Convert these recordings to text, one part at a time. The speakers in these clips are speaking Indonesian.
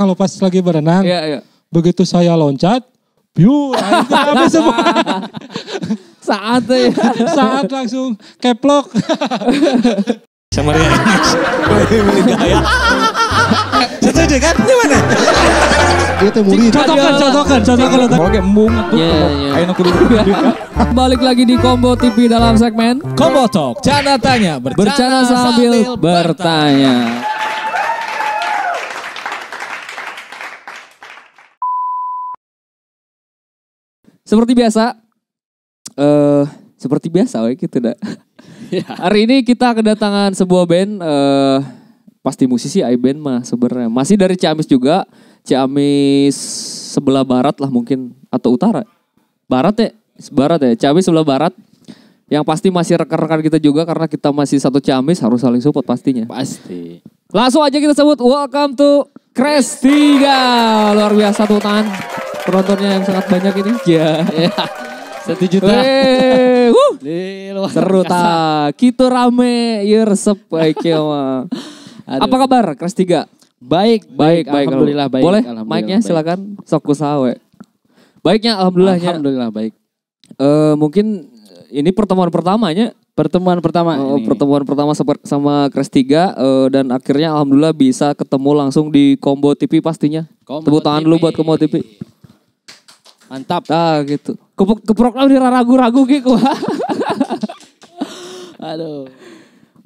kalau pas lagi berenang. yeah, yeah. Begitu saya loncat, biu, habis semua. Saat ya. Saat langsung keplok. Sama Ria. Meninggal Satu deh kan, gimana? Itu murid. Contohkan, contohkan, contohkan. Oke, embung. Ayo nuker Balik lagi di Combo TV dalam segmen Combo Talk. Canda tanya, bercanda sambil bertanya. Seperti biasa, eh uh, seperti biasa, we, gitu dah. Yeah. Hari ini kita kedatangan sebuah band, uh, pasti musisi ya, I band mah sebenarnya. Masih dari Ciamis juga, Ciamis sebelah barat lah mungkin atau utara. Barat ya, barat ya. Ciamis sebelah barat. Yang pasti masih rekan-rekan kita juga karena kita masih satu Ciamis harus saling support pastinya. Pasti. Langsung aja kita sebut welcome to Crestiga, Luar biasa tuh tangan penontonnya yang sangat banyak ini. Iya. Yeah. Satu juta. Wee, wuh. Seru ta. Kita rame yersep iki mah. Apa kabar kelas 3? Baik, baik, baik, Alhamdulillah baik. Boleh mic-nya silakan sok kusawe. Baiknya alhamdulillahnya. Alhamdulillah baik. Uh, mungkin eh, ini pertemuan pertamanya pertemuan pertama oh, ini. pertemuan pertama sama, sama 3 uh, dan akhirnya alhamdulillah bisa ketemu langsung di Combo TV pastinya. Combo Tepuk tangan TV. lu buat Combo TV. Mantap. Ah gitu. Kepuk keprok lah udah ragu-ragu gitu. Aduh.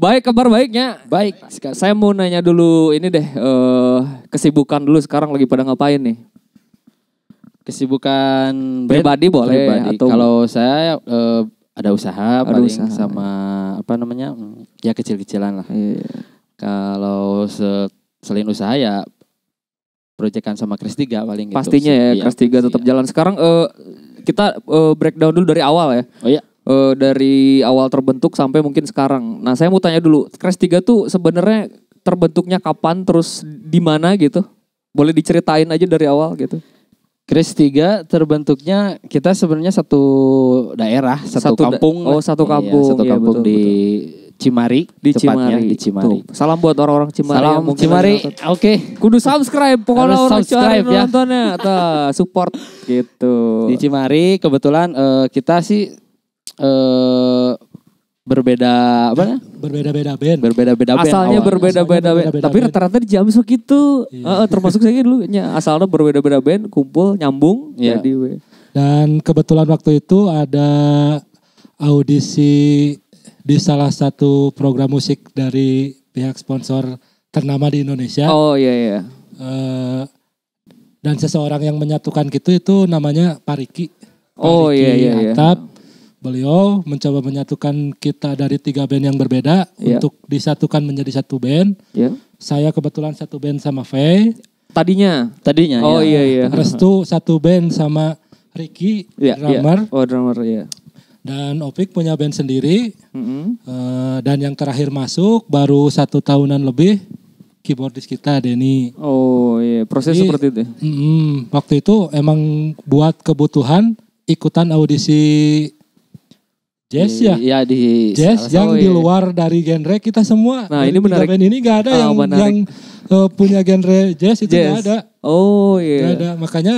Baik kabar baiknya. Baik. Sekarang. Saya mau nanya dulu ini deh uh, kesibukan dulu sekarang lagi pada ngapain nih? Kesibukan pribadi boleh pribadi. atau kalau saya uh, ada usaha ada paling usaha. Ya. sama apa namanya? Ya kecil-kecilan lah. Iya. Kalau se selain usaha ya proyekan sama Kris tiga paling gitu. Pastinya ya, iya, Kris 3 iya. tetap iya. jalan. Sekarang uh, kita uh, breakdown dulu dari awal ya. Oh iya. Uh, dari awal terbentuk sampai mungkin sekarang. Nah, saya mau tanya dulu, Kris tiga tuh sebenarnya terbentuknya kapan terus di mana gitu? Boleh diceritain aja dari awal gitu. Kris tiga terbentuknya kita sebenarnya satu daerah, satu, satu kampung. Da oh, satu iya, kampung. Iya, satu kampung iya, betul, di betul Cimari di tepatnya Cimari. di Cimari. Tuh. Salam buat orang-orang Cimari. Salam yang Cimari. Oke. Okay. Kudu subscribe pokoknya Kudu orang subscribe Cimari ya. nontonnya Tuh, support gitu. Di Cimari kebetulan uh, kita sih eh uh, berbeda apa ya? Berbeda-beda band. Berbeda-beda band. Asalnya berbeda-beda band. Tapi rata-rata di Jambi gitu. Iya. Uh, termasuk saya dulu asalnya berbeda-beda band kumpul nyambung yeah. jadi we. Dan kebetulan waktu itu ada audisi di salah satu program musik dari pihak sponsor ternama di Indonesia. Oh iya iya. Uh, dan seseorang yang menyatukan gitu itu namanya Pariki. oh iya, iya iya. Atap. Iya. Beliau mencoba menyatukan kita dari tiga band yang berbeda yeah. untuk disatukan menjadi satu band. Yeah. Saya kebetulan satu band sama Faye. Tadinya, tadinya. Oh ya. iya iya. Restu satu band sama Ricky iya, yeah, drummer. Yeah. Oh drummer ya. Yeah. Dan Opik punya band sendiri. Mm-hmm. Uh, dan yang terakhir masuk baru satu tahunan lebih keyboardis kita Denny. Oh iya, proses Jadi, seperti itu. Mm, waktu itu emang buat kebutuhan ikutan audisi jazz ya. Iya di jazz yang di ya. luar dari genre kita semua. Nah, dari ini menarik. Band ini gak ada oh, yang yang uh, punya genre jazz itu jazz. gak ada. Oh iya. Gak ada. Makanya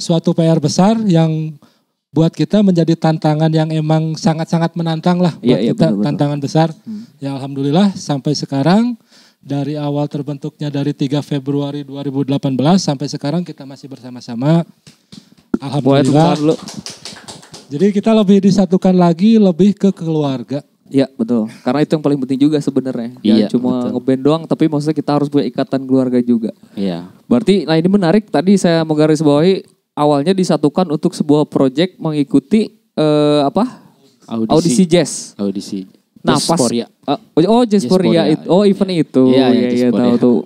suatu PR besar yang buat kita menjadi tantangan yang emang sangat-sangat menantang lah iya, buat ya, ya, kita tantangan besar. Hmm. Ya alhamdulillah sampai sekarang dari awal terbentuknya dari 3 Februari 2018 sampai sekarang kita masih bersama-sama. Alhamdulillah. Jadi kita lebih disatukan lagi lebih ke keluarga. Iya betul. Karena itu yang paling penting juga sebenarnya. Ya, iya. Cuma betul. doang, tapi maksudnya kita harus punya ikatan keluarga juga. Iya. Berarti, nah ini menarik. Tadi saya mau garis bawahi awalnya disatukan untuk sebuah proyek mengikuti uh, apa? Audisi. Audisi jazz. Audisi. Nah, pas Uh, oh, jazz, itu oh, event yeah. itu. yeah, iya, iya, iya, iya tahu tuh.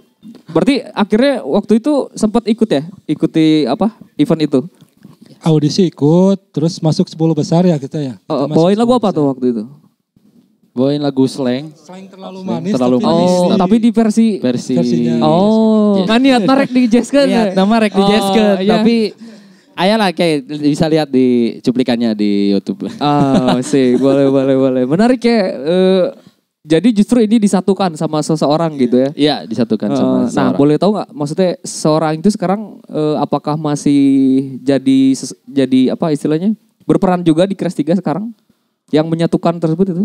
Berarti akhirnya waktu itu sempat ikut ya? Ikuti apa? Event itu. Audisi ikut, terus masuk 10 besar ya kita ya. Eh, kita oh, bawain lagu apa besar. tuh waktu itu? bawain lagu slang. Slang terlalu manis. Terlalu tapi manis. Oh, di, tapi di versi versi. Oh, yes. Iya. kan niat narek di jazz kan. Niat nama di oh, jazz kan. tapi Ayolah kayak bisa lihat di cuplikannya di YouTube. Oh, ah, sih, boleh boleh boleh. Menarik ya. Uh, jadi justru ini disatukan sama seseorang gitu ya? Iya, disatukan sama ah, nah, seseorang. Nah, boleh tahu nggak maksudnya seorang itu sekarang uh, apakah masih jadi jadi apa istilahnya? Berperan juga di Crash 3 sekarang? Yang menyatukan tersebut itu?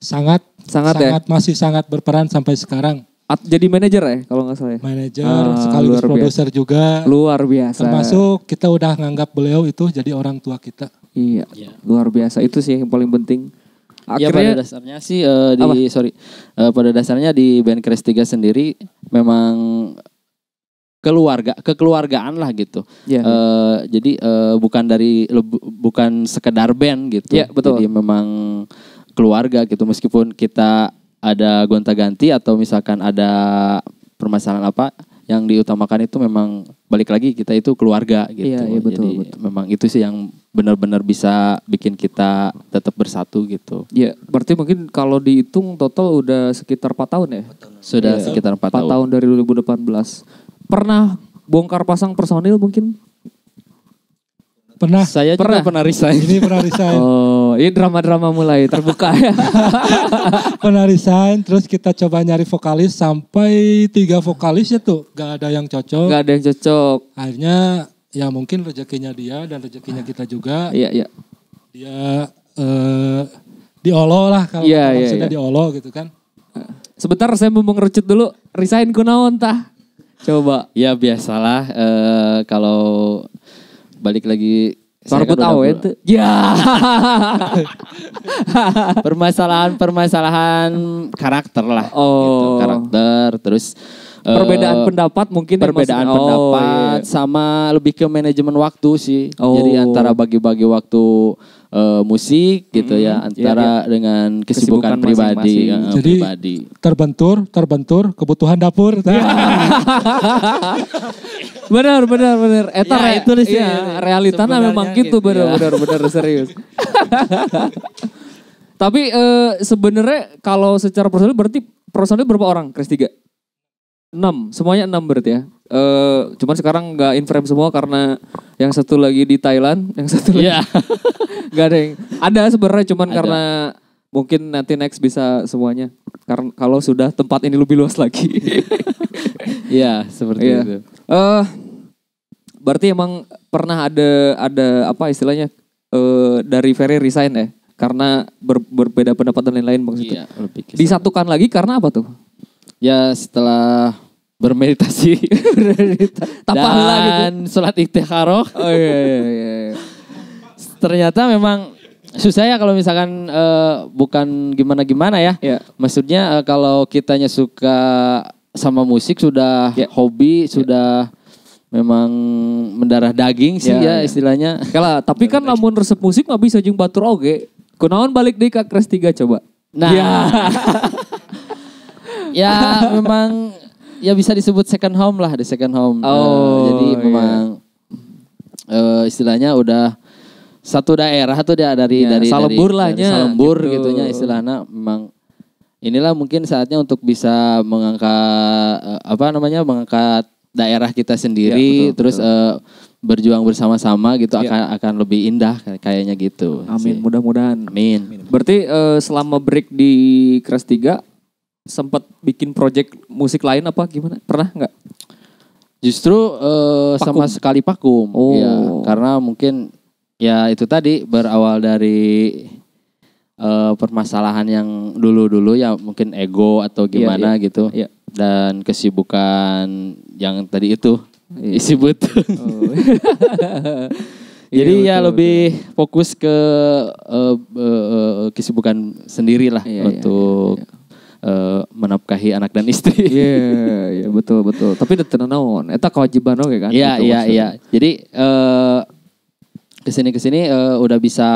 Sangat sangat, ya? sangat ya? masih sangat berperan sampai sekarang. At, jadi manajer ya kalau nggak salah. Ya? Manajer ah, sekaligus produser juga. Luar biasa. Termasuk kita udah nganggap beliau itu jadi orang tua kita. Iya. Yeah. Luar biasa itu sih yang paling penting. Iya, Akhirnya, ya pada dasarnya sih uh, di apa? sorry uh, pada dasarnya di band Crash 3 sendiri memang keluarga kekeluargaan lah gitu. Yeah. Iya. Uh, jadi uh, bukan dari bukan sekedar band gitu. Iya, betul. Jadi memang keluarga gitu meskipun kita ada gonta-ganti atau misalkan ada permasalahan apa yang diutamakan itu memang balik lagi kita itu keluarga gitu. Iya, iya betul, Jadi betul. memang itu sih yang benar-benar bisa bikin kita tetap bersatu gitu. Iya, berarti mungkin kalau dihitung total udah sekitar 4 tahun ya? Sudah iya. sekitar 4, 4 tahun. tahun dari 2018. Pernah bongkar pasang personil mungkin? Pernah. Saya pernah. juga pernah resign. Ini pernah resign. oh, ini drama-drama mulai terbuka ya. pernah resign, terus kita coba nyari vokalis sampai tiga vokalis ya tuh. Gak ada yang cocok. Gak ada yang cocok. Akhirnya ya mungkin rezekinya dia dan rezekinya kita juga. Iya, iya. Dia eh, diolo lah kalau ya, yeah, ya. diolo gitu kan. Sebentar saya mau mengerucut dulu. Resign kunaon tah? Coba. Ya biasalah eh, kalau balik lagi Sorbut awet Ya. Permasalahan-permasalahan karakter lah. Oh. Gitu, karakter terus Eh, perbedaan uh, pendapat mungkin perbedaan ya, pendapat iya. sama lebih ke manajemen waktu sih. Oh. Jadi antara bagi-bagi waktu uh, musik gitu ya hmm, iya, antara iya. dengan kesibukan, kesibukan pribadi masing -masing. Uh, eh, jadi pribadi. terbentur terbentur kebutuhan dapur iya. benar benar benar eta ya, itu sih iya, realitana memang gitu, gitu benar ya. benar benar serius tapi uh, sebenarnya kalau secara personal berarti personal berapa orang Kris tiga 6, semuanya 6 berarti ya. Uh, cuman sekarang nggak in frame semua karena yang satu lagi di Thailand, yang satu lagi yeah. nggak ada yang ada sebenarnya cuman ada. karena mungkin nanti next bisa semuanya. Karena kalau sudah tempat ini lebih luas lagi. Iya, seperti yeah. itu. Uh, berarti emang pernah ada ada apa istilahnya uh, dari Ferry resign ya? Karena ber, berbeda pendapat dan lain-lain maksudnya. Yeah, iya, Disatukan lagi karena apa tuh? ya setelah bermeditasi gitu. dan sholat istiqaroh oh iya, iya iya iya ternyata memang susah ya kalau misalkan uh, bukan gimana gimana ya yeah. maksudnya uh, kalau kitanya suka sama musik sudah yeah. hobi sudah memang mendarah daging sih iya, ya, ya, ya. istilahnya. Kalau tapi kan namun resep musik mah bisa jeung batur oge. Kunaon balik deh kak Kres 3 coba. Nah. Ya. ya memang ya bisa disebut second home lah di second home. Eh, oh, uh, jadi iya. memang uh, istilahnya udah satu daerah tuh dia dari ya, dari salembur lah ya salembur gitu. gitunya istilahnya memang inilah mungkin saatnya untuk bisa mengangkat uh, apa namanya mengangkat daerah kita sendiri ya, betul, terus betul. Uh, berjuang bersama-sama gitu ya. akan akan lebih indah kayaknya gitu. Amin, mudah-mudahan. Amin. Berarti uh, selama break di kelas 3 sempat bikin project musik lain apa gimana? Pernah nggak? Justru uh, sama sekali vakum. Oh. Ya, karena mungkin ya itu tadi berawal dari uh, permasalahan yang dulu-dulu ya mungkin ego atau iya, gimana yeah, yeah. gitu. Yeah. Dan kesibukan yang tadi itu yeah. isi butuh. Oh. Iya, Jadi iya, ya betul, lebih betul. fokus ke uh, uh, uh, kesibukan sendiri lah iya, iya, untuk iya, iya uh, anak dan istri. Iya, yeah, yeah, betul betul. Tapi itu naon? Eta kewajiban oke kan? Iya, gitu iya, iya. Jadi uh, kesini kesini uh, udah bisa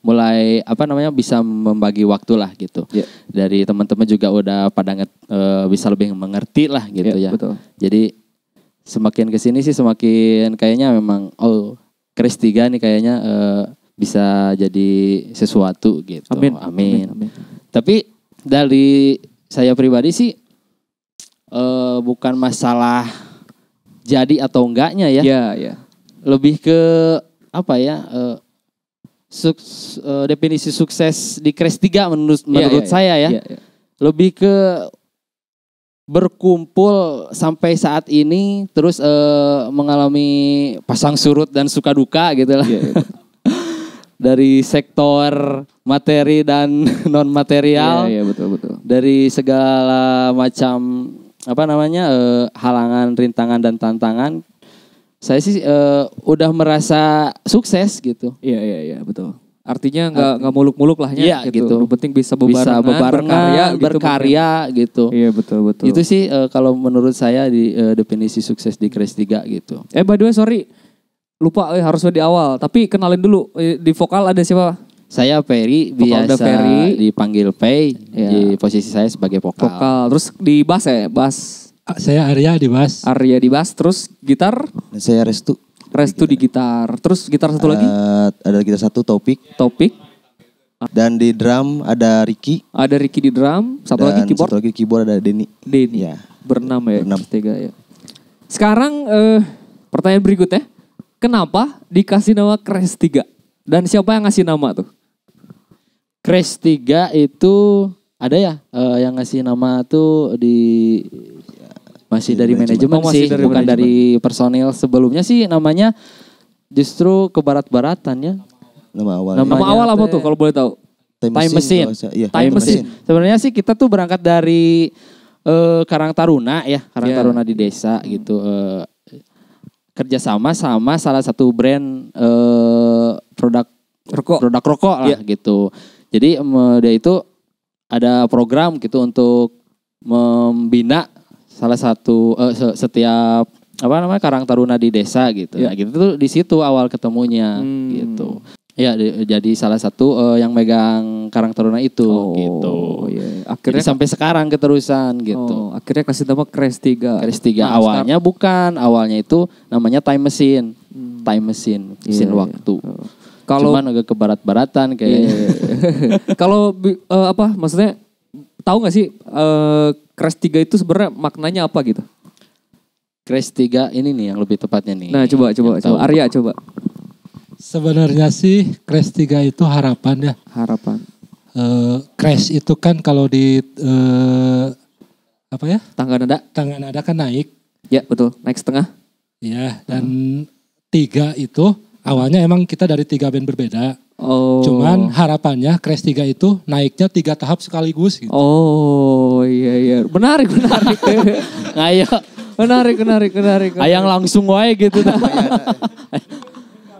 mulai apa namanya bisa membagi waktu lah gitu yeah. dari teman-teman juga udah pada uh, bisa lebih mengerti lah gitu yeah, ya betul. jadi semakin kesini sih semakin kayaknya memang oh Chris tiga nih kayaknya uh, bisa jadi sesuatu gitu amin amin, amin. amin. tapi dari saya pribadi sih uh, bukan masalah jadi atau enggaknya ya. Iya, iya. Lebih ke apa ya? Uh, eh, suks, uh, eh, definisi sukses di kres 3 menurut ya, menurut ya, saya ya. Ya, ya. Lebih ke berkumpul sampai saat ini terus uh, mengalami pasang surut dan suka duka gitu lah. Ya, ya. dari sektor materi dan non material. Iya, iya betul betul. Dari segala macam apa namanya eh, halangan, rintangan dan tantangan. Saya sih eh, udah merasa sukses gitu. Iya iya iya betul. Artinya nggak nggak muluk-muluk lahnya iya, gitu. gitu. Yang penting bisa bebarengan, bisa bebarengan berkarya, gitu, berkarya gitu. Iya betul betul. Itu sih eh, kalau menurut saya di eh, definisi sukses di Kris 3 gitu. Eh by the way sorry lupa eh, harusnya di awal. Tapi kenalin dulu eh, di vokal ada siapa? Saya Ferry, biasa Ferry. dipanggil Pei. ya. Di posisi saya sebagai vokal. Vokal. Terus di bass ya, bass. Ah, saya Arya di bass. Arya di bass. Terus gitar? Saya Restu. Restu di gitar. Di gitar. Terus gitar satu uh, lagi? Eh, ada gitar satu, Topik. Topik. Dan di drum ada Ricky. Ada Ricky di drum. Satu Dan lagi keyboard. Satu lagi keyboard ada Denny. Denny. Ya. bernama ya. Berenam. Tiga ya. Sekarang eh, pertanyaan berikutnya. Kenapa dikasih nama Crash 3? Dan siapa yang ngasih nama tuh? Crash 3 itu ada ya uh, yang ngasih nama tuh di masih dari manajemen, manajemen oh, sih, dari bukan manajemen. dari personil. Sebelumnya sih namanya justru ke barat-baratan ya. Nama awal. Nama awal apa tuh kalau boleh tahu? Time, time machine. machine. Iya, time, time machine. machine. Sebenarnya sih kita tuh berangkat dari uh, eh, Karang Taruna ya, Karang yeah. Taruna iya. di desa gitu. Uh, kerjasama sama salah satu brand uh, produk rokok produk rokok lah yeah. gitu jadi um, dia itu ada program gitu untuk membina salah satu uh, setiap apa namanya Karang Taruna di desa gitu. Ya. Nah, gitu tuh di situ awal ketemunya hmm. gitu. Iya, jadi salah satu uh, yang megang Karang Taruna itu oh, gitu. Yeah. Oh, iya. Akhirnya jadi sampai sekarang keterusan gitu. Oh, akhirnya kasih nama Crash 3. Crash 3 nah, awalnya sekarang. bukan, awalnya itu namanya Time Machine. Hmm. Time Machine, iya, mesin yeah, waktu. Oh. Kalau cuman agak ke barat-baratan iya, kayaknya. Yeah, Kalau uh, apa maksudnya tahu nggak sih uh, Crash 3 itu sebenarnya maknanya apa gitu? Crash 3 ini nih yang lebih tepatnya nih. Nah, coba coba coba Arya coba. Sebenarnya sih crash 3 itu harapan ya. Harapan. Uh, crash itu kan kalau di uh, apa ya? Tangga nada. Tangga nada kan naik. Ya betul, naik setengah. Iya dan uh. tiga itu awalnya emang kita dari tiga band berbeda. Oh. Cuman harapannya Crash 3 itu naiknya tiga tahap sekaligus gitu. Oh iya iya. Menarik menarik. Ayo. menarik menarik menarik. menarik. Ayang langsung wae gitu.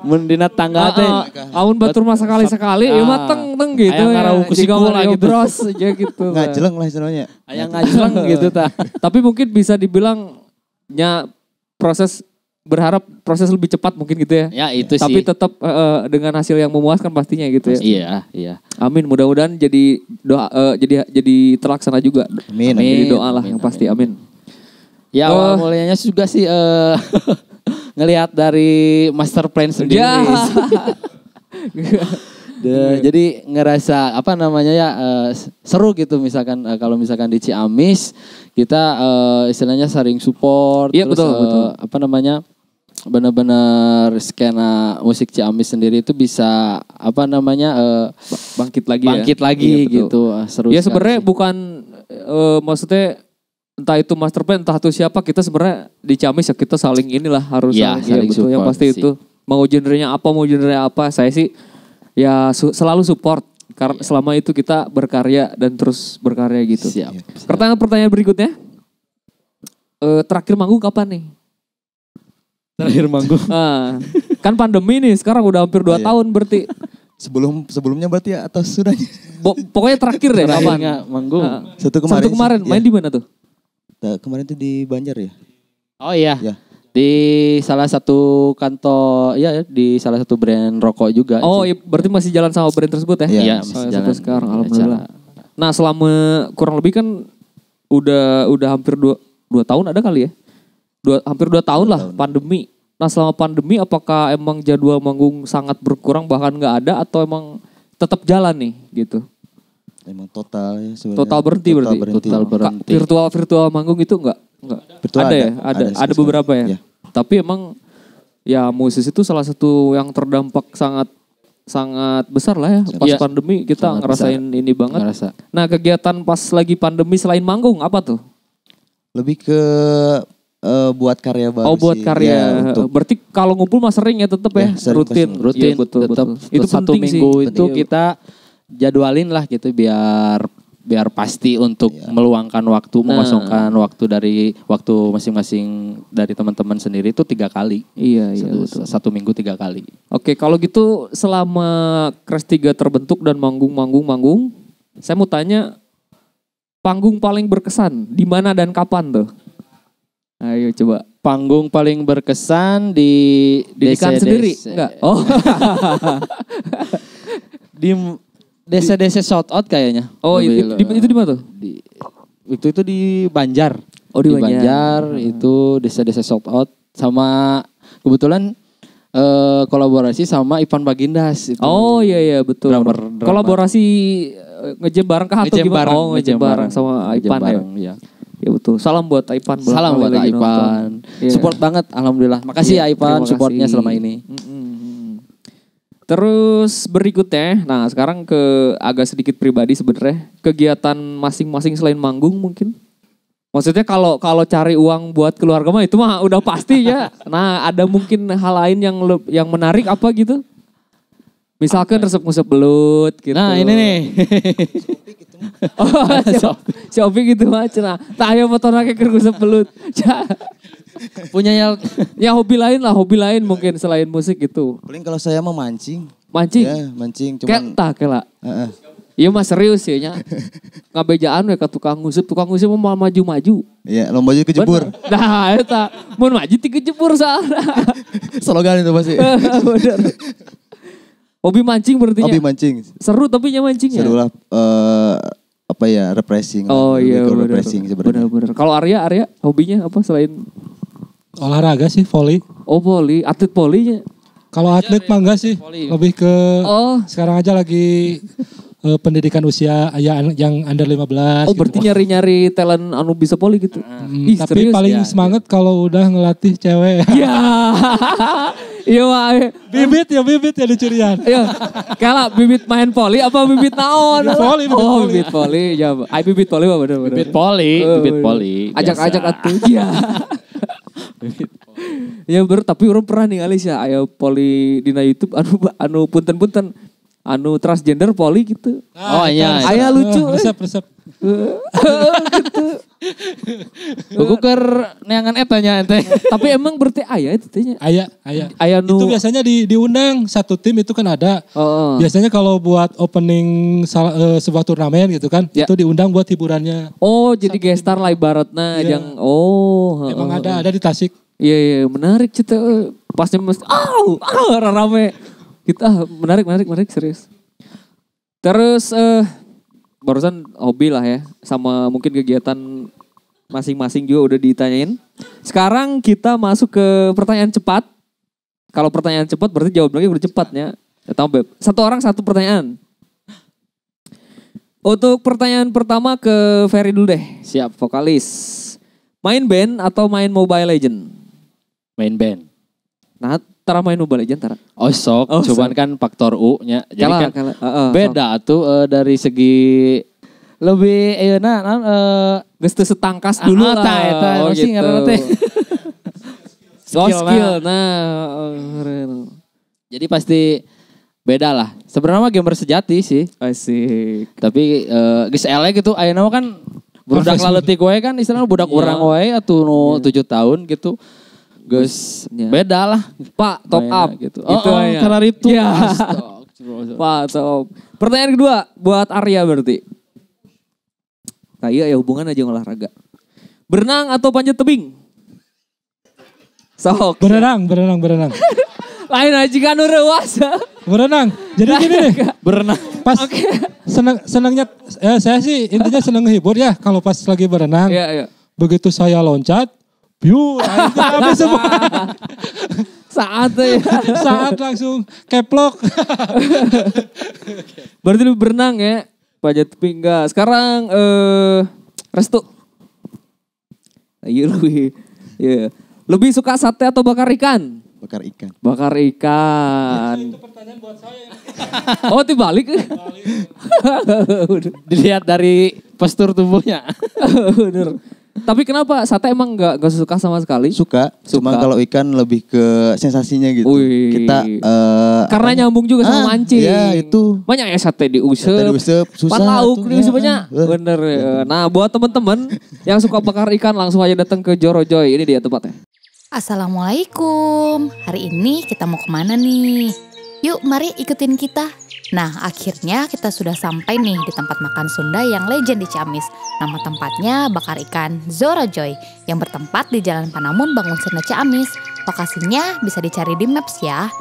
mendina tangga ah, teh. Uh, uh, Aun batur sekali sekali, ya mah ah, teng teng gitu. Ayang ya. karawu kusikul lah gitu. Bros aja gitu. Ngajeleng lah istilahnya. Ayang ngajeleng gitu ta. Tapi mungkin bisa dibilangnya proses berharap proses lebih cepat mungkin gitu ya. Ya itu Tapi sih. Tapi tetap eh, eh, dengan hasil yang memuaskan pastinya gitu ya. Iya, iya. Amin. Mudah-mudahan jadi doa eh, jadi jadi terlaksana juga. Amin. amin. Jadi doa lah yang pasti. Amin. Ya awal mulianya juga sih ngelihat dari master plan sendiri. Ya. De, iya. jadi ngerasa apa namanya ya uh, seru gitu misalkan uh, kalau misalkan di Ciamis kita uh, istilahnya saring support iya, terus betul, uh, betul. apa namanya benar-benar skena musik Ciamis sendiri itu bisa apa namanya uh, bangkit lagi ya? bangkit ya? lagi iya, gitu uh, seru ya sebenarnya bukan uh, maksudnya entah itu master plan entah itu siapa kita sebenarnya di Ciamis ya kita saling inilah harus ya, saling, saling ya, yang pasti sih. itu mau genrenya apa mau genre apa saya sih ya su selalu support karena ya. selama itu kita berkarya dan terus berkarya gitu. Siap. Iya. Pertanyaan pertanyaan berikutnya. e, terakhir manggung kapan nih? Terakhir manggung. Ah, kan pandemi nih sekarang udah hampir 2 oh, iya. tahun berarti. Sebelum sebelumnya berarti ya atau sudah Bo pokoknya terakhir deh kapan? Manggung. Ah. satu kemarin. Satu kemarin main ya. di mana tuh? Nah, kemarin itu di Banjar ya? Oh iya. Ya. Di salah satu kantor, ya di salah satu brand rokok juga. Oh iya, berarti masih jalan sama brand tersebut ya? Iya, ya, masih jalan. sekarang, alhamdulillah. Ya, Nah selama kurang lebih kan udah udah hampir dua dua tahun ada kali ya dua hampir dua tahun dua lah tahun. pandemi nah selama pandemi apakah emang jadwal manggung sangat berkurang bahkan nggak ada atau emang tetap jalan nih gitu Emang total ya sebenarnya. Total berhenti total berarti. Berhenti. Total berhenti. virtual virtual manggung itu enggak? Enggak. Virtual ada, ada ya, ada ada, ada beberapa ya? ya. Tapi emang ya musisi itu salah satu yang terdampak sangat sangat besar lah ya pas ya. pandemi kita sangat ngerasain besar. ini banget. Ngerasa. Nah, kegiatan pas lagi pandemi selain manggung apa tuh? Lebih ke uh, buat karya baru Oh buat sih. karya. Ya, untuk... Berarti kalau ngumpul mah sering ya tetap ya, ya rutin. Iya, rutin ya, betul, betul, betul. Itu satu minggu sih. itu kita jadwalin lah gitu biar biar pasti untuk iya. meluangkan waktu, nah. mengosongkan waktu dari waktu masing-masing dari teman-teman sendiri itu tiga kali. Iya, iya satu, iya. Betul. Satu minggu tiga kali. Oke, kalau gitu selama Crash tiga terbentuk dan manggung-manggung-manggung, saya mau tanya panggung paling berkesan di mana dan kapan tuh? Ayo coba. Panggung paling berkesan di di DC, sendiri? Enggak. Oh. di Desa-desa shout out kayaknya. Oh, itu di, itu di mana tuh? Di, itu itu di Banjar. Oh, di, di Banjar. Banjar hmm. itu desa-desa shout out sama kebetulan uh, kolaborasi sama Ivan Bagindas itu. Oh, iya iya betul. Drummer, drummer. Kolaborasi eh, ngejem bareng kah atau gimana? Bareng, oh, ngejem bareng sama Ivan ya? bareng, ya. ya. Ya betul. Salam buat Aipan. Salam buat Aipan. Yeah. Support banget, alhamdulillah. Makasih yeah, ya Aipan supportnya selama ini. Mm -mm. Terus berikutnya, nah sekarang ke agak sedikit pribadi sebenarnya kegiatan masing-masing selain manggung mungkin. Maksudnya kalau kalau cari uang buat keluarga mah itu mah udah pasti ya. Nah ada mungkin hal lain yang yang menarik apa gitu? Misalkan resep-resep belut gitu. Nah ini nih. oh, si Opik gitu mah. Nah, tak ayo nake ke resep belut. punya yang ya hobi lain lah, hobi lain mungkin selain musik gitu. Paling kalau saya mau mancing. Mancing? Ya, mancing. cuma Kayak kela. Uh Iya mas serius ya nya. Ngabejaan ya ke tukang ngusip, tukang ngusip mau maju-maju. Iya, lomba jadi kejebur. dah Nah, tak mau maju tiga kejebur soalnya. Slogan itu pasti. Bener. Hobi mancing berarti Hobi mancing. Seru tapi nya mancingnya. Seru lah eh, apa ya repressing. Oh iya, bener, sebenarnya. Benar-benar. Kalau Arya, Arya hobinya apa selain olahraga sih volley. Oh volley, atlet volleynya. Kalau iya, atlet iya, mah enggak sih, volley. lebih ke oh. sekarang aja lagi uh, pendidikan usia ya, yang under 15. Oh gitu. berarti nyari-nyari talent anu bisa volley gitu. Ah. Hmm, Ih, tapi serius, paling ya. semangat kalau udah ngelatih cewek. Iya. Iya wah. Bibit ya bibit ya dicurian. Iya. Kala bibit main poli apa bibit naon? Bibit poli. Bibit oh bibit poli. Ya, ay bibit poli apa bener bener. Bibit poli. Oh, bibit poli. Ajak-ajak atuh. Iya. ya baru tapi orang pernah nih Alicia ayo poli dina YouTube anu anu punten punten anu transgender poli gitu. Ah, oh iya. Ayah iya. lucu. Resep eh. resep. Eh, gitu gue ker neangan etanya nya ente. Tapi emang berarti ayah itu tanya. Ayah, ayah. Ayah nu. Itu biasanya di, diundang satu tim itu kan ada. Oh, oh. Biasanya kalau buat opening sal, uh, sebuah turnamen gitu kan, ya. itu diundang buat hiburannya. Oh, jadi satu gestar lah ibaratnya ya. yang oh. Emang oh, ada, ada di Tasik. Iya, iya, menarik cerita. Pasnya mas, oh, ah, rame. Kita gitu, ah, menarik, menarik, menarik serius. Terus eh uh, barusan hobi lah ya sama mungkin kegiatan masing-masing juga udah ditanyain. Sekarang kita masuk ke pertanyaan cepat. Kalau pertanyaan cepat berarti jawabannya udah cepat ya. ya Tahu Beb. Satu orang satu pertanyaan. Untuk pertanyaan pertama ke Ferry dulu deh. Siap, vokalis. Main band atau main Mobile Legend? Main band. Nah, tara main Mobile Legends tara. Oh, sok. Oh, Cobaan kan faktor U-nya. Jadi kala, kan kala. Uh, uh, ah, ah, beda sok. tuh uh, dari segi lebih ayeuna nah, uh, geus teu setangkas ah, dulu uh, lah. Tah eta oh, gitu. teh. skill, nah. skill nah. nah. Jadi pasti beda lah. Sebenarnya mah gamer sejati sih. Asik. Tapi uh, geus ele gitu ayeuna mah kan budak laletik wae kan istilahnya budak yeah. orang wae atuh nu no yeah. 7 tahun gitu. Gus ya. beda lah Pak top Baya, up gitu. Oh, itu oh, ya. karena itu. Ya. Pak top. Pertanyaan kedua buat Arya berarti. Nah iya ya hubungan aja olahraga. Berenang atau panjat tebing? Sok. Berenang, berenang, berenang. Lain aja kan rewasa. Berenang. Jadi gini deh. Berenang. Pas okay. seneng senengnya eh, saya sih intinya seneng hibur ya kalau pas lagi berenang. Iya, iya. Begitu saya loncat, Biu, habis semua. Saat ya. Saat langsung keplok. Berarti lu berenang ya? pajet pingga. Sekarang eh Restu. Ayo lebih ya Lebih suka sate atau bakar ikan? Bakar ikan. Bakar ikan. Ya, itu pertanyaan buat saya. oh, dibalik. Dilihat dari postur tubuhnya. Bener. Tapi kenapa sate emang gak, gak suka sama sekali? Suka, suka. Cuma kalau ikan lebih ke sensasinya gitu. Ui. Kita uh, karena apa? nyambung juga sama ah, mancing. Iya itu. Banyak ya sate usep. Sate usep susah. Pan lauk banyak. Ah, ah. Bener. Ya. Iya, nah buat temen-temen yang suka bakar ikan langsung aja datang ke Joro Ini dia tempatnya. Assalamualaikum. Hari ini kita mau kemana nih? Yuk mari ikutin kita Nah, akhirnya kita sudah sampai nih di tempat makan Sunda yang legend di Ciamis. Nama tempatnya Bakar Ikan Zora Joy yang bertempat di Jalan Panamun Bangun Sunda Ciamis. Lokasinya bisa dicari di Maps ya.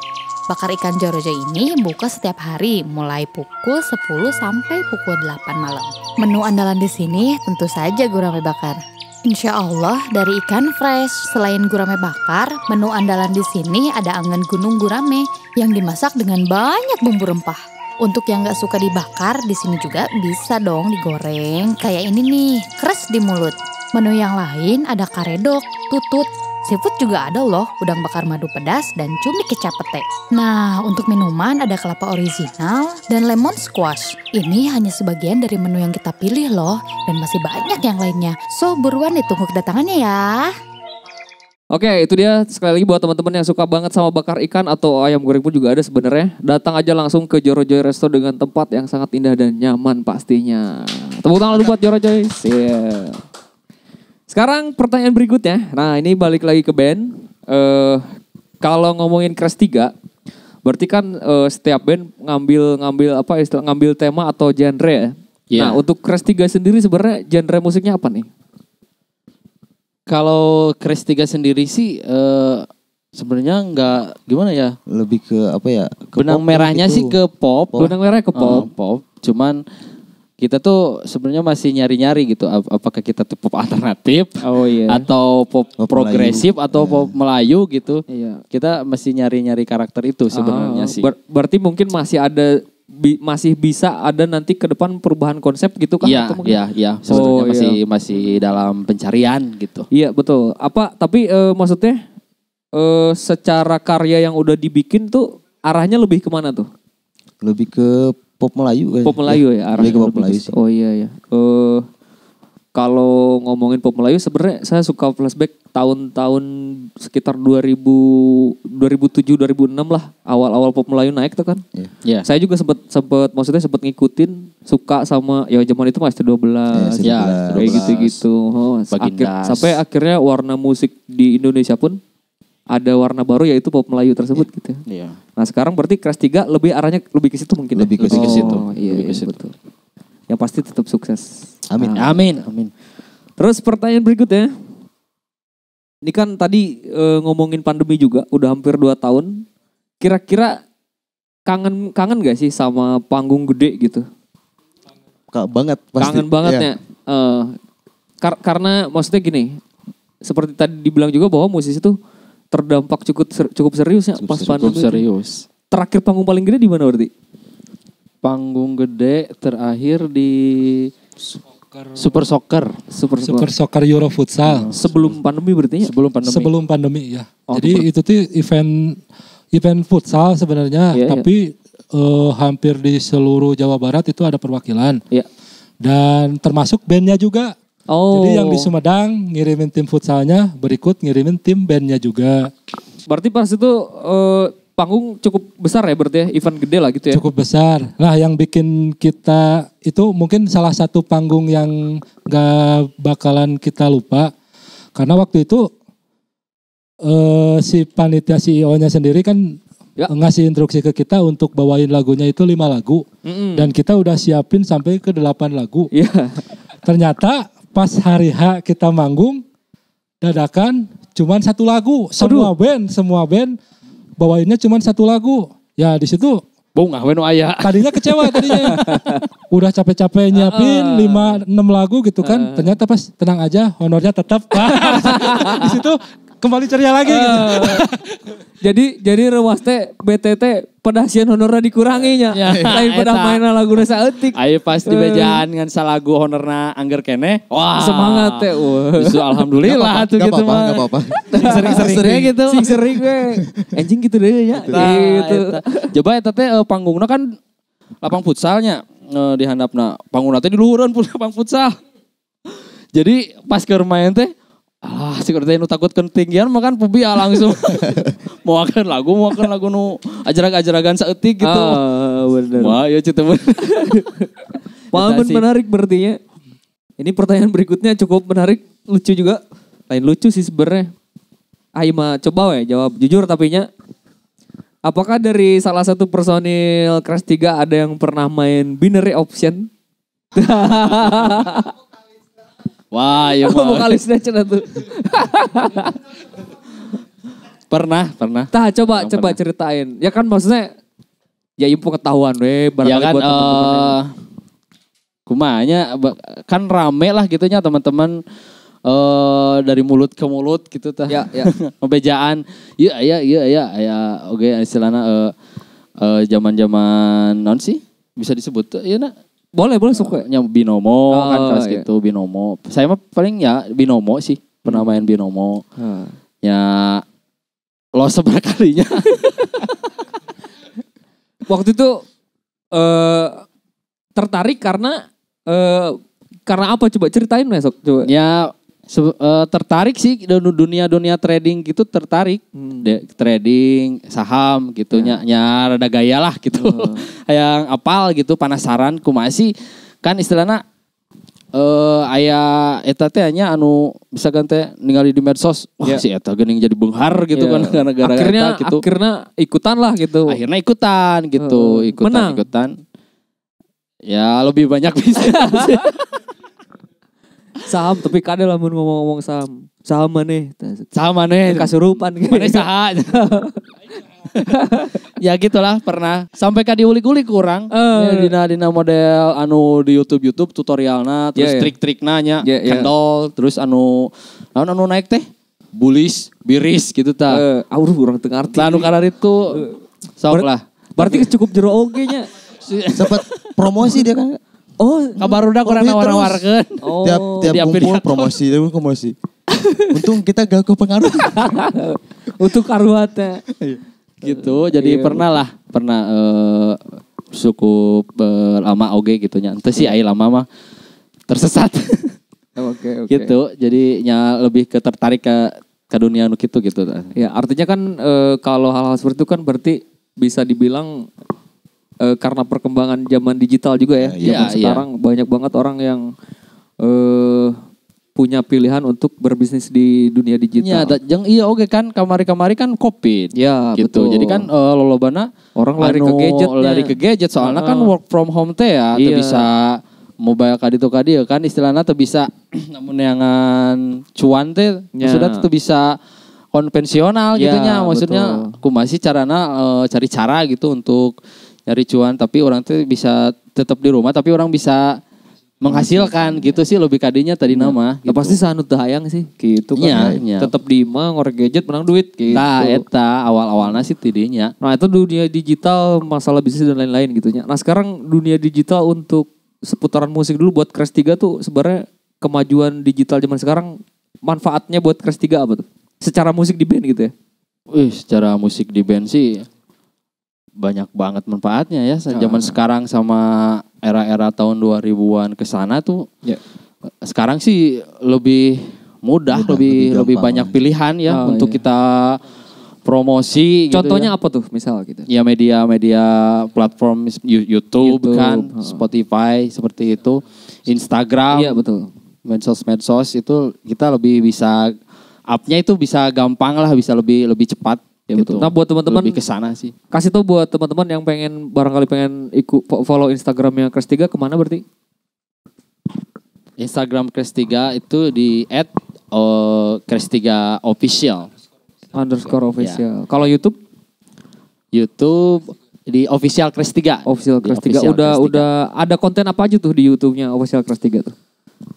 Bakar ikan Joy ini buka setiap hari mulai pukul 10 sampai pukul 8 malam. Menu andalan di sini tentu saja gurame bakar. Insya Allah dari ikan fresh, selain gurame bakar, menu andalan di sini ada angan gunung gurame yang dimasak dengan banyak bumbu rempah. Untuk yang nggak suka dibakar, di sini juga bisa dong digoreng. Kayak ini nih, keras di mulut. Menu yang lain ada karedok, tutut, Seafood juga ada loh, udang bakar madu pedas dan cumi kecap pete. Nah, untuk minuman ada kelapa original dan lemon squash. Ini hanya sebagian dari menu yang kita pilih loh, dan masih banyak yang lainnya. So, buruan ditunggu kedatangannya ya. Oke, itu dia sekali lagi buat teman-teman yang suka banget sama bakar ikan atau ayam goreng pun juga ada sebenarnya. Datang aja langsung ke Joro Joy Resto dengan tempat yang sangat indah dan nyaman pastinya. Tepuk tangan buat Joro Joy. Yeah. Sekarang pertanyaan berikutnya. Nah, ini balik lagi ke band. Uh, kalau ngomongin Crash 3, berarti kan uh, setiap band ngambil ngambil apa istilah ngambil tema atau genre ya. Yeah. Nah, untuk Crash 3 sendiri sebenarnya genre musiknya apa nih? Kalau Chris Tiga sendiri sih uh, sebenarnya nggak gimana ya? Lebih ke apa ya? Ke benang merahnya gitu. sih ke pop. pop. Benang merah ke eh, pop. Uh, pop. Cuman kita tuh sebenarnya masih nyari-nyari gitu Ap apakah kita tuh pop alternatif oh, iya. atau pop, pop progresif atau yeah. pop iya. Melayu gitu iya. kita masih nyari-nyari karakter itu sebenarnya oh, sih ber berarti mungkin masih ada bi masih bisa ada nanti ke depan perubahan konsep gitu kan? Iya, iya, oh, iya. Sebetulnya masih iya. masih dalam pencarian gitu. Iya betul. Apa? Tapi e, maksudnya e, secara karya yang udah dibikin tuh arahnya lebih kemana tuh? Lebih ke pop Melayu. kan? Pop Melayu ya, ya arahnya. Lebih ke pop Melayu Oh iya iya. Uh, kalau ngomongin pop Melayu sebenarnya saya suka flashback tahun-tahun sekitar 2000 2007 2006 lah awal-awal pop Melayu naik tuh kan. Iya. Yeah. Saya juga sempat sempat maksudnya sempat ngikutin suka sama ya zaman itu Mas 12 ya, yeah, gitu-gitu. Oh, akhir, sampai akhirnya warna musik di Indonesia pun ada warna baru yaitu pop Melayu tersebut yeah. gitu. Iya. Yeah. Nah, sekarang berarti Crash 3 lebih arahnya lebih ke situ mungkin. Ya? Lebih ke situ. Oh, iya, lebih ke iya, situ. Iya, betul yang pasti tetap sukses. Amin. Amin. Ah, amin. Amin. Terus pertanyaan berikutnya. Ini kan tadi e, ngomongin pandemi juga, udah hampir 2 tahun. Kira-kira kangen kangen gak sih sama panggung gede gitu? Kak banget pasti. Kangen banget iya. ya. E, kar karena maksudnya gini, seperti tadi dibilang juga bahwa musisi tuh terdampak cukup ser cukup serius ya pas serius. pandemi. Cukup serius. Terakhir panggung paling gede di mana berarti? panggung gede terakhir di Soccer. Super Soccer, Super, Super Soccer Euro Futsal. Nah, sebelum pandemi berarti ya? Sebelum pandemi. Sebelum pandemi ya. Oh, Jadi itu tuh event event futsal sebenarnya, yeah, iya. tapi yeah. Uh, hampir di seluruh Jawa Barat itu ada perwakilan. Yeah. Dan termasuk bandnya juga. Oh. Jadi yang di oh. Sumedang ngirimin tim futsalnya, berikut ngirimin tim bandnya juga. Berarti pas itu uh, panggung cukup besar ya berarti ya, event gede lah gitu ya. Cukup besar. Nah, yang bikin kita itu mungkin salah satu panggung yang gak bakalan kita lupa. Karena waktu itu uh, si panitia CEO-nya sendiri kan ya. ngasih instruksi ke kita untuk bawain lagunya itu lima lagu mm-hmm. dan kita udah siapin sampai ke delapan lagu. Ya. Ternyata pas hari H kita manggung dadakan cuman satu lagu semua Aduh. band semua band bawainnya cuma satu lagu. Ya di situ bunga weno ayah. Tadinya kecewa tadinya. Udah capek-capek nyiapin uh, 5 6 lagu gitu kan. Uh, ternyata pas tenang aja honornya tetap. di situ kembali ceria lagi. Uh, gitu. Eh, jadi jadi rewas teh BTT pedasian honorna dikuranginya. Ya, Lain pada main lagu nasa etik. Ayo pasti eh. bejaan uh, salagu honorna angger kene. Wah. Semangat teh. Ya, wah. alhamdulillah tuh gitu mah. Gak apa-apa. Sering-sering gitu. sering sering gue. Anjing gitu deh ya. Gitu. Coba eta ya, teh panggungnya kan lapang futsalnya eh, di handapna. Panggungna teh di luhuran pun lapang futsal. Jadi pas ke rumah teh Ah, si kerja nu takut ketinggian makan pubi ah langsung. mau akan lagu, mau akan lagu nu ajarak-ajarakan seetik gitu. Ah, bener. Wah, ya cita bener. Pengalaman menarik berartinya. Ini pertanyaan berikutnya cukup menarik, lucu juga. Lain lucu sih sebenarnya. Aima coba ya jawab jujur tapi nya. Apakah dari salah satu personil Crash 3 ada yang pernah main binary option? Wah, iya mah. Vokalisnya cerita tuh. pernah, pernah. Tah coba Yang coba pernah. ceritain. Ya kan maksudnya ya ibu pengetahuan deh ya kan, buat uh, Kumanya kan rame lah gitunya teman-teman uh, dari mulut ke mulut gitu tah. Ya, ya. Pembejaan. Iya, iya, iya, iya, ya. Oke, okay, istilahnya uh, uh, zaman-zaman non sih bisa disebut tuh, iya nak boleh, boleh suka. Ya, binomo oh, kan kelas iya. gitu, binomo. Saya mah paling ya binomo sih. Pernah hmm. main binomo. Hmm. Ya lo kalinya. Waktu itu eh tertarik karena eh karena apa coba ceritain besok coba. Ya Se uh, tertarik sih dunia-dunia trading gitu tertarik. Hmm. De trading saham gitu ya. nyar ada gaya lah gitu. Hmm. Uh. yang apal gitu penasaran ku sih kan istilahnya uh, eh, ayah eta teh hanya anu bisa ganti ninggal di medsos wah yeah. si eta gening jadi benghar gitu yeah. kan karena gara akhirnya eta, gitu. akhirnya ikutan lah gitu akhirnya ikutan gitu uh, ikutan menang. ikutan ya lebih banyak bisa Kan saham tapi kadang-lah mau ngomong saham saham mana saham mana kasurupan gitu. mana saham ya gitulah pernah sampai ka diulik-ulik kurang uh. Eh. ya, dina dina model anu di YouTube YouTube tutorialna ya, terus yeah, trik-trik nanya yeah, yeah. kendol terus anu anu, anu naik teh bulis biris gitu ta eh. uh, kurang tengah arti anu kararit itu, uh. Eh. sok lah berarti cukup jero oke nya sempat promosi dia kan Oh, kabar udah kurang nawar-nawarkan. Oh. Tiap tiap kumpul promosi, tiap promosi. Untung kita gak kepengaruh. Untuk karuatnya. gitu, iya, jadi iya. pernah lah, pernah uh, eh, cukup eh, lama oge okay, gitu nya. Ente sih iya. ai lama mah tersesat. Oke, okay, okay. Gitu, jadinya lebih ketertarik ke ke dunia nu gitu gitu. Ya, artinya kan e, kalau hal-hal seperti itu kan berarti bisa dibilang uh, karena perkembangan zaman digital juga ya. ya iya, zaman ya, iya. sekarang banyak banget orang yang uh, punya pilihan untuk berbisnis di dunia iya, digital. Ya, jeng, iya oke okay kan kamari-kamari kan covid. Ya, gitu. betul. Jadi kan uh, lolobana orang lari anu, ke gadget, lari ke gadget soalnya uh, kan work from home teh ya, iya. bisa mobile kadi itu kadi ya kan istilahnya tuh bisa namun yangan cuan teh ya. sudah tuh bisa konvensional ya, gitunya iya, maksudnya aku masih carana e, cari cara gitu untuk nyari cuan tapi orang tuh bisa tetap di rumah tapi orang bisa menghasilkan gitu sih lebih kadinya tadi ya. nama gitu. Ya, pasti gitu. sanut hayang sih gitu kan ya, iya. ya. tetap di mah ngorek gadget menang duit nah, gitu nah eta awal-awalnya sih tidinya nah itu dunia digital masalah bisnis dan lain-lain gitu nah sekarang dunia digital untuk seputaran musik dulu buat Crash 3 tuh sebenarnya kemajuan digital zaman sekarang manfaatnya buat Crash 3 apa tuh secara musik di band gitu ya Wih, secara musik di band sih banyak banget manfaatnya ya zaman uh. sekarang sama era-era tahun 2000-an ke sana tuh yeah. sekarang sih lebih mudah, mudah lebih lebih, lebih banyak pilihan ya oh, untuk iya. kita promosi gitu contohnya gitu ya. apa tuh misal gitu ya media-media platform YouTube, YouTube kan oh. Spotify seperti itu Instagram iya betul medsos-medsos itu kita lebih bisa up-nya itu bisa gampang lah bisa lebih lebih cepat Ya gitu. Nah buat teman-teman lebih ke sih. Kasih tuh buat teman-teman yang pengen barangkali pengen ikut follow Instagramnya Kres 3 kemana berarti? Instagram Kres 3 itu di at Kres eh, official. Underscore ya. official. Ya. Kalau YouTube? YouTube di official Kres 3. Official Kres 3. Udah udah ada konten apa aja tuh di YouTube-nya official Kres 3 tuh?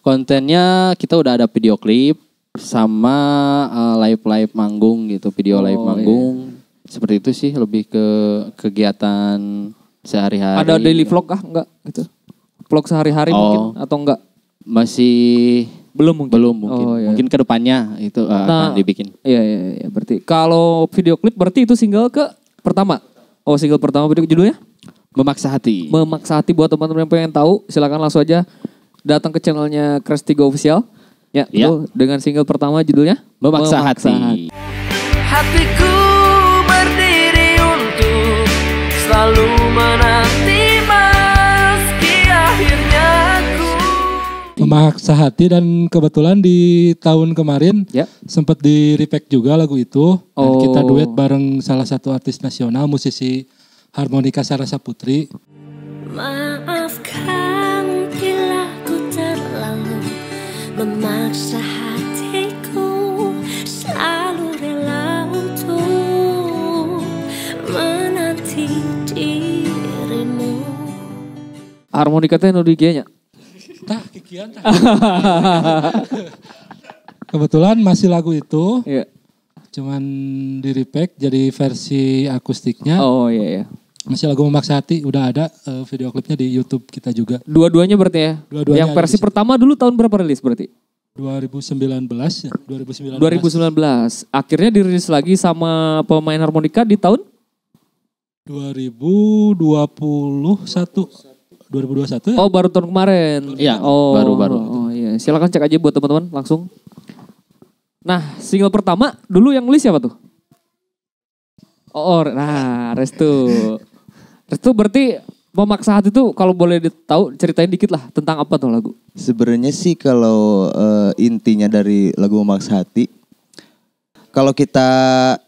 Kontennya kita udah ada video klip, sama uh, live-live manggung gitu, video oh, live iya. manggung. Iya. Seperti itu sih lebih ke kegiatan sehari-hari. Ada daily vlog kah enggak gitu? Vlog sehari-hari oh. mungkin atau enggak? Masih belum mungkin. Belum mungkin. Oh, iya. Mungkin kedepannya itu uh, nah, akan dibikin. Iya iya iya berarti kalau video klip berarti itu single ke pertama. Oh single pertama video judulnya? Memaksa hati. Memaksa hati buat teman-teman yang pengen tahu silakan langsung aja datang ke channelnya Crash Tigo Official Ya, ya. Dengan single pertama judulnya Memaksa, Memaksa Hati. Hatiku berdiri untuk selalu menanti meski akhirnya aku Memaksa Hati dan kebetulan di tahun kemarin ya. sempat di repack juga lagu itu oh. dan kita duet bareng salah satu artis nasional musisi harmonika Sarasa Putri. Maafkan memaksa hatiku selalu rela untuk menanti dirimu. Harmoni teh nu di nya. Tah, kikian tah. Kebetulan masih lagu itu. Iya. Cuman di repack jadi versi akustiknya. Oh iya iya. Masih lagu memaksa hati udah ada uh, video klipnya di YouTube kita juga. Dua-duanya berarti ya. Dua-duanya. Yang versi pertama dulu tahun berapa rilis berarti? 2019 ya, 2019. 2019. Akhirnya dirilis lagi sama pemain harmonika di tahun 2021. 2021 ya? Oh, baru tahun kemarin. Iya, oh, baru-baru. Oh, iya. Silakan cek aja buat teman-teman langsung. Nah, single pertama dulu yang nulis siapa tuh? oh, oh nah, Restu. Itu berarti memaksa hati tuh kalau boleh tahu ceritain dikit lah tentang apa tuh lagu. Sebenarnya sih kalau uh, intinya dari lagu memaksa hati kalau kita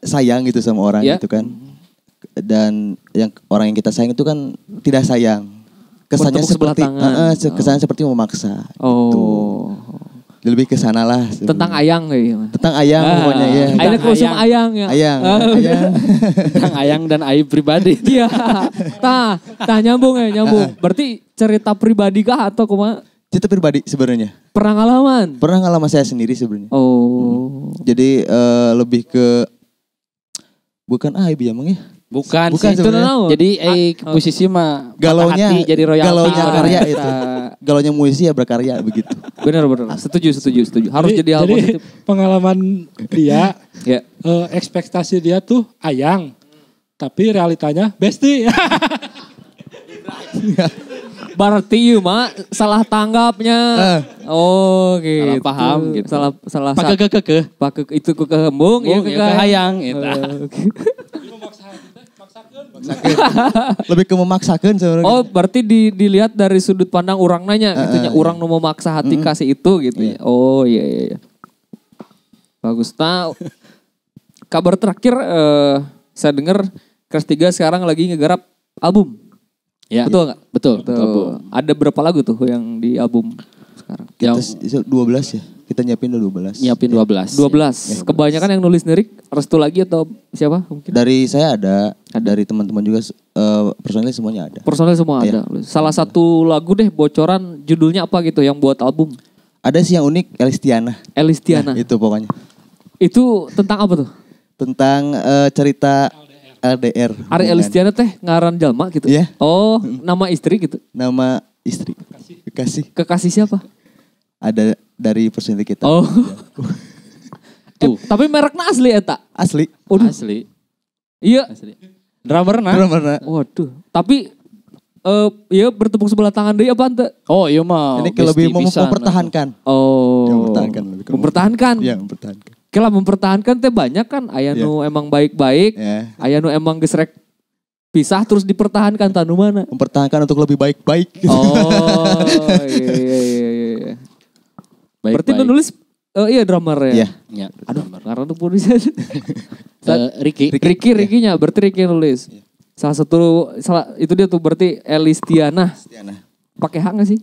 sayang gitu sama orang yeah. gitu kan. Dan yang orang yang kita sayang itu kan tidak sayang. Kesannya seperti uh, kesannya oh. seperti memaksa. Oh. Gitu lebih ke sana lah. Tentang ayang kayak eh, Tentang ayang ah, pokoknya ya. Ayang kosong ayang. ayang ya. Ayang. Ah. ayang. Tentang ayang dan aib pribadi. Iya. nah, nah nyambung ya, nyambung. Ah. Berarti cerita pribadi kah atau kuma? Cerita pribadi sebenarnya. Pernah ngalaman? Pernah ngalaman saya sendiri sebenarnya. Oh. Hmm. Jadi uh, lebih ke bukan aib ya, Mang ya. Bukan, bukan sih. Itu jadi eh, ah, posisi mah galau hati jadi royalti. Galaunya iya. karya itu. Nah, galonya muisi ya berkarya begitu. Benar benar. Ah. Setuju setuju setuju. Harus jadi, jadi hal jadi positif. Pengalaman dia, ya. Uh, ekspektasi dia tuh ayang, tapi realitanya besti. Berarti you mak salah tanggapnya. Uh. Oh, gitu. Salah paham gitu. Salah salah. Pakai ke ke ke. Pakai itu ke ke hembung, gitu ya kan. ke hayang gitu. Oh, lebih ke memaksakan seorang oh berarti di, dilihat dari sudut pandang eh, eh. orang nanya uh, gitu uh, orang nu mau maksa hati uh, kasih itu gitu ya? iya. ya oh iya iya, iya. bagus nah kabar terakhir uh, saya dengar Crash 3 sekarang lagi ngegarap album ya betul nggak betul, betul. betul. ada berapa lagu tuh yang di album sekarang yang belas ya kita nyiapin dulu belas. Nyiapin ya. dua belas, ya, dua belas. Kebanyakan yang nulis lirik Restu lagi atau siapa mungkin? Dari saya ada, ada. dari teman-teman juga uh, eh, personil semuanya ada. Personil semua iya. ada. Ya. Salah satu lagu deh bocoran judulnya apa gitu yang buat album? Ada sih yang unik Elistiana. Elistiana. Nah, itu pokoknya. Itu tentang apa tuh? Tentang uh, cerita LDR. Ari Elistiana teh ngaran jalma gitu. Ya. Yeah. Oh, hmm. nama istri gitu. Nama istri. Kekasih. Kekasih siapa? Ada dari personil kita. Oh. Tuh. Eh, tapi mereknya asli ya Asli. Udah. Asli. Iya. Asli. Drummer na. Waduh. Tapi eh uh, ya bertepuk sebelah tangan deh apa ente? Oh iya mah. Ini lebih mau nah. mempertahankan. Oh. Ya, mempertahankan. Lebih mempertahankan. Iya mempertahankan. Kalau mempertahankan teh banyak kan Ayano iya. yeah. emang baik-baik, yeah. Ayano emang gesrek pisah terus dipertahankan tanu mana? Mempertahankan untuk lebih baik-baik. Oh Oh iya, iya. iya. Baik, Berarti baik. menulis uh, iya drummer ya. Iya. Ya, Aduh, drummer. karena tuh polisi uh, Ricky. Ricky, Ricky, iya. Ricky-nya, berarti Ricky yang nulis. Ya. Salah satu salah itu dia tuh berarti Elistiana. Elistiana. Pakai hang gak sih?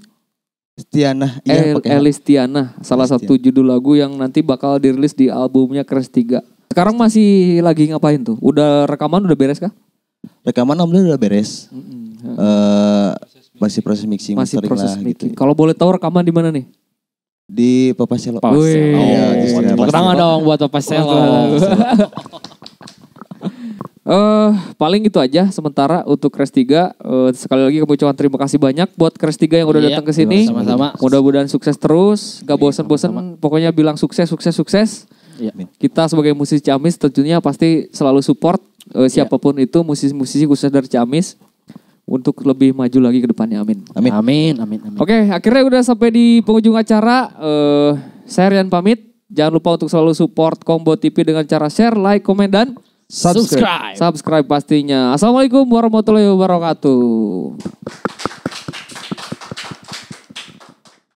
Elistiana. Iya, El, Elistiana, salah Elistiana. satu judul lagu yang nanti bakal dirilis di albumnya Kres 3. Sekarang masih lagi ngapain tuh? Udah rekaman udah beres kah? Rekaman alhamdulillah udah beres. Mm -hmm. uh, masih proses mixing, masih proses lah, gitu mixing. Gitu. Kalau boleh tahu rekaman di mana nih? di Papa Selo. Papa Selo. Iya, oh, iya, Tepuk tangan dong buat Papa Selo. Uh, paling itu aja sementara untuk Kres 3 uh, sekali lagi kami ucapkan terima kasih banyak buat Kres 3 yang udah iya, datang ke sini. Sama-sama. Mudah-mudahan sukses terus, gak iya, bosan-bosan. Pokoknya bilang sukses, sukses, sukses. Iya. Kita sebagai musisi Ciamis tentunya pasti selalu support uh, siapapun iya. itu musisi-musisi khusus dari Ciamis untuk lebih maju lagi ke depannya. Amin. Amin. Amin. Amin. Amin. Oke, akhirnya udah sampai di penghujung acara. Uh, saya Rian pamit. Jangan lupa untuk selalu support Combo TV dengan cara share, like, komen, dan Subscribe, subscribe pastinya. Assalamualaikum warahmatullahi wabarakatuh.